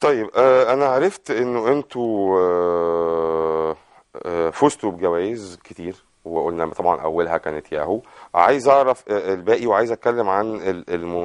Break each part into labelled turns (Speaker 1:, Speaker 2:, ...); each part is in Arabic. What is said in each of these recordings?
Speaker 1: طيب آه انا عرفت انه انتوا آه آه فزتوا بجوائز كتير وقلنا طبعا اولها كانت ياهو عايز اعرف آه، الباقي وعايز اتكلم عن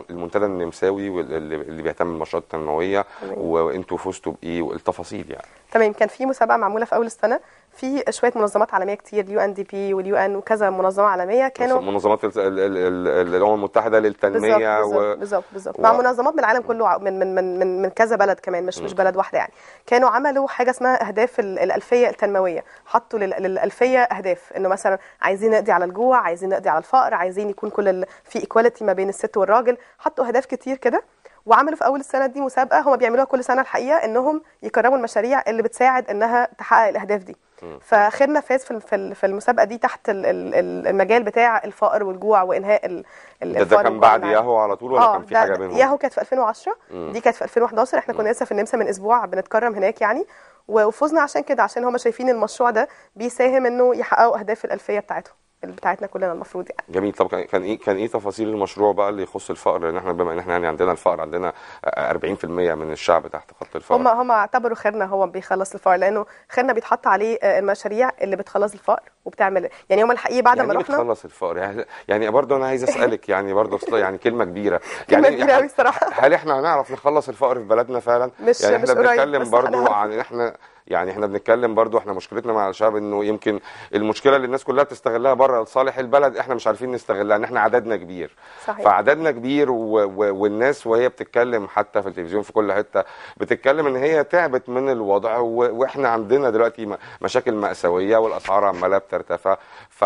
Speaker 1: المنتدى النمساوي اللي بيهتم بالنشاطات التنمويه وانتوا فزتوا بايه والتفاصيل يعني
Speaker 2: تمام كان في مسابقه معموله في اول السنه في شويه منظمات عالميه كتير اليو ان دي بي واليو ان وكذا منظمه عالميه كانوا
Speaker 1: منظمات الامم المتحده للتنميه بالظبط بالظبط مع منظمات
Speaker 2: من العالم كله من من من من, كذا بلد كمان مش مش بلد واحده يعني كانوا عملوا حاجه اسمها اهداف الالفيه التنمويه حطوا للالفيه اهداف انه مثلا عايزين نقضي على الجوع عايزين نقضي على الفقر عايزين يكون كل في ايكواليتي ما بين الست والراجل حطوا اهداف كتير كده وعملوا في اول السنه دي مسابقه هم بيعملوها كل سنه الحقيقه انهم يكرموا المشاريع اللي بتساعد انها تحقق الاهداف دي فخيرنا فاز في في المسابقه دي تحت المجال بتاع الفقر والجوع وانهاء الفقر ده, ده كان بعد يعني. ياهو على طول ولا آه كان في حاجه بينهم؟ ياهو كانت في 2010 مم. دي كانت في 2011 احنا كنا لسه في النمسا من اسبوع بنتكرم هناك يعني وفزنا عشان كده عشان هم شايفين المشروع ده بيساهم انه يحققوا اهداف الالفيه بتاعتهم بتاعتنا كلنا المفروض يعني
Speaker 1: جميل طب كان ايه كان ايه تفاصيل المشروع بقى اللي يخص الفقر لان احنا بما ان احنا يعني عندنا الفقر عندنا 40% من الشعب تحت خط الفقر هم هم
Speaker 2: اعتبروا خيرنا هو بيخلص الفقر لانه خيرنا بيتحط عليه آه، المشاريع اللي بتخلص الفقر وبتعمل يعني هم الحقيقه بعد يعني ما إيه رحنا
Speaker 1: بتخلص الفقر يعني يعني برضه انا عايز اسالك يعني برضه يعني كلمه كبيره يعني كلمه كبيره قوي الصراحه هل احنا هنعرف نخلص الفقر في بلدنا فعلا مش يعني احنا مش بنتكلم برضه عن احنا يعني احنا بنتكلم برضو احنا مشكلتنا مع الشعب انه يمكن المشكله اللي الناس كلها بتستغلها بره لصالح البلد احنا مش عارفين نستغلها ان احنا عددنا كبير صحيح. فعددنا كبير و... و... والناس وهي بتتكلم حتى في التلفزيون في كل حته بتتكلم ان هي تعبت من الوضع و... واحنا عندنا دلوقتي مشاكل مأساويه والاسعار عماله بترتفع ف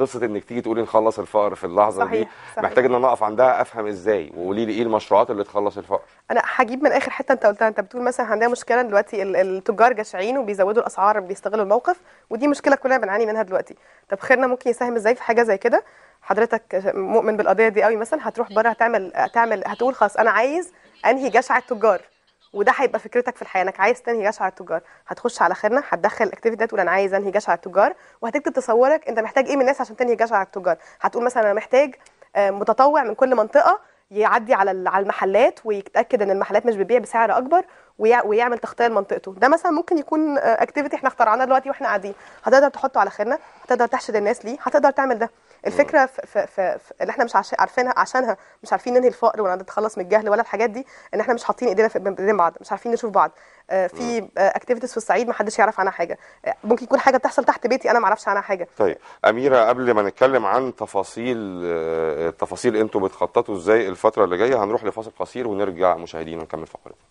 Speaker 1: قصه انك تيجي تقولي نخلص الفقر في اللحظه صحيح. دي صحيح. محتاج ان انا اقف عندها افهم ازاي وقولي لي ايه المشروعات اللي تخلص الفقر
Speaker 2: انا هجيب من اخر حته انت قلتها انت بتقول مثلا عندنا مشكله دلوقتي التجار جشعين وبيزودوا الاسعار بيستغلوا الموقف ودي مشكله كلنا بنعاني منها دلوقتي طب خيرنا ممكن يساهم ازاي في حاجه زي كده حضرتك مؤمن بالقضيه دي قوي مثلا هتروح بره هتعمل تعمل هتقول خلاص انا عايز انهي جشع التجار وده هيبقى فكرتك في الحياه انك عايز تنهي جشع التجار هتخش على خيرنا هتدخل الاكتيفيتي ده تقول انا عايز انهي جشع التجار وهتكتب تصورك انت محتاج ايه من الناس عشان تنهي جشع التجار هتقول مثلا انا محتاج آه، متطوع من كل منطقه يعدي على على المحلات ويتاكد ان المحلات مش بتبيع بسعر اكبر ويعمل تغطيه لمنطقته ده مثلا ممكن يكون اكتيفيتي آه، احنا اخترعناه دلوقتي واحنا قاعدين هتقدر تحطه على خيرنا هتقدر تحشد الناس ليه هتقدر تعمل ده الفكره في في في اللي احنا مش عارفينها عشانها مش عارفين ننهي الفقر ولا نتخلص من الجهل ولا الحاجات دي ان احنا مش حاطين ايدينا في ايدين بعض مش عارفين نشوف بعض آه، في اكتيفيتيز آه، في الصعيد ما حدش يعرف عنها حاجه آه، ممكن يكون حاجه بتحصل تحت بيتي انا ما اعرفش عنها حاجه
Speaker 1: طيب اميره قبل ما نتكلم عن تفاصيل التفاصيل انتوا بتخططوا ازاي الفتره اللي جايه هنروح لفاصل قصير ونرجع مشاهدينا نكمل فقرتنا